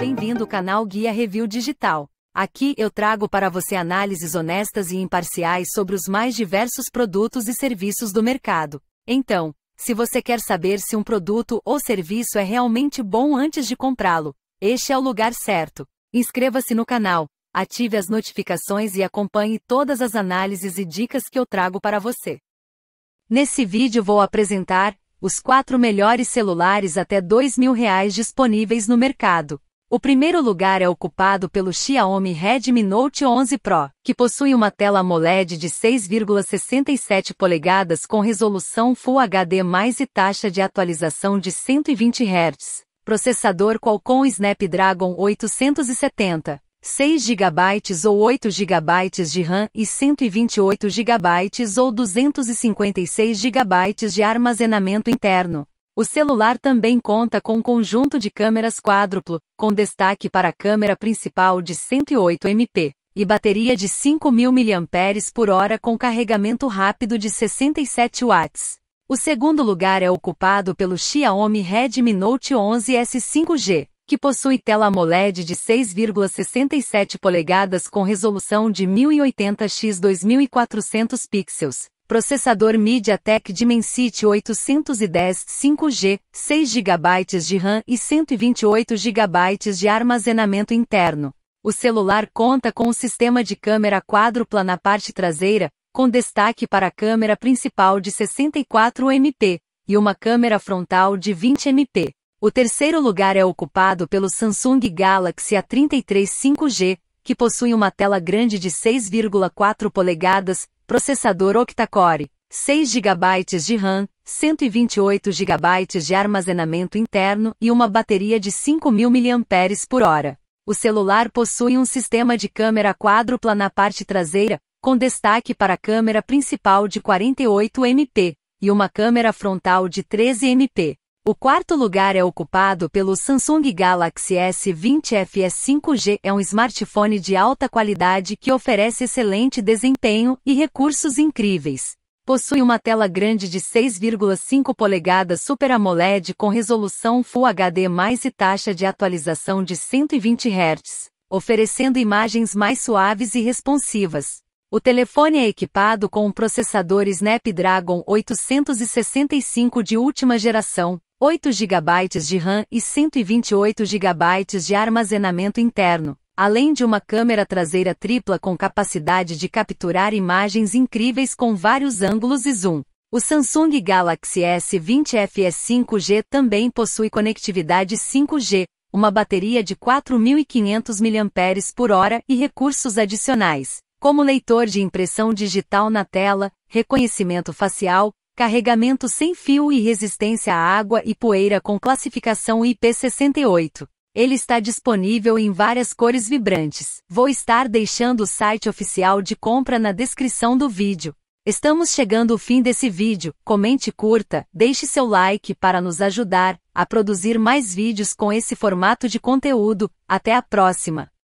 bem-vindo ao canal Guia Review Digital. Aqui eu trago para você análises honestas e imparciais sobre os mais diversos produtos e serviços do mercado. Então, se você quer saber se um produto ou serviço é realmente bom antes de comprá-lo, este é o lugar certo. Inscreva-se no canal, ative as notificações e acompanhe todas as análises e dicas que eu trago para você. Nesse vídeo vou apresentar os 4 melhores celulares até R$ 2.000 disponíveis no mercado. O primeiro lugar é ocupado pelo Xiaomi Redmi Note 11 Pro, que possui uma tela AMOLED de 6,67 polegadas com resolução Full HD+ e taxa de atualização de 120 Hz. Processador Qualcomm Snapdragon 870, 6 GB ou 8 GB de RAM e 128 GB ou 256 GB de armazenamento interno. O celular também conta com um conjunto de câmeras quádruplo, com destaque para a câmera principal de 108 MP e bateria de 5.000 mAh com carregamento rápido de 67 watts. O segundo lugar é ocupado pelo Xiaomi Redmi Note 11 S5G, que possui tela AMOLED de 6,67 polegadas com resolução de 1080x2400 pixels, processador MediaTek Dimensity 810 5G, 6 GB de RAM e 128 GB de armazenamento interno. O celular conta com o sistema de câmera quádrupla na parte traseira, com destaque para a câmera principal de 64 MP e uma câmera frontal de 20 MP. O terceiro lugar é ocupado pelo Samsung Galaxy A33 5G, que possui uma tela grande de 6,4 polegadas, processador octa-core, 6 GB de RAM, 128 GB de armazenamento interno e uma bateria de 5.000 mAh. O celular possui um sistema de câmera quádrupla na parte traseira, com destaque para a câmera principal de 48 MP e uma câmera frontal de 13 MP. O quarto lugar é ocupado pelo Samsung Galaxy S20 FS 5G. É um smartphone de alta qualidade que oferece excelente desempenho e recursos incríveis. Possui uma tela grande de 6,5 polegadas Super AMOLED com resolução Full HD+, mais e taxa de atualização de 120 Hz, oferecendo imagens mais suaves e responsivas. O telefone é equipado com um processador Snapdragon 865 de última geração, 8 GB de RAM e 128 GB de armazenamento interno, além de uma câmera traseira tripla com capacidade de capturar imagens incríveis com vários ângulos e zoom. O Samsung Galaxy S20 FE 5G também possui conectividade 5G, uma bateria de 4.500 mAh e recursos adicionais, como leitor de impressão digital na tela, reconhecimento facial, carregamento sem fio e resistência à água e poeira com classificação IP68. Ele está disponível em várias cores vibrantes. Vou estar deixando o site oficial de compra na descrição do vídeo. Estamos chegando ao fim desse vídeo, comente curta, deixe seu like para nos ajudar a produzir mais vídeos com esse formato de conteúdo. Até a próxima!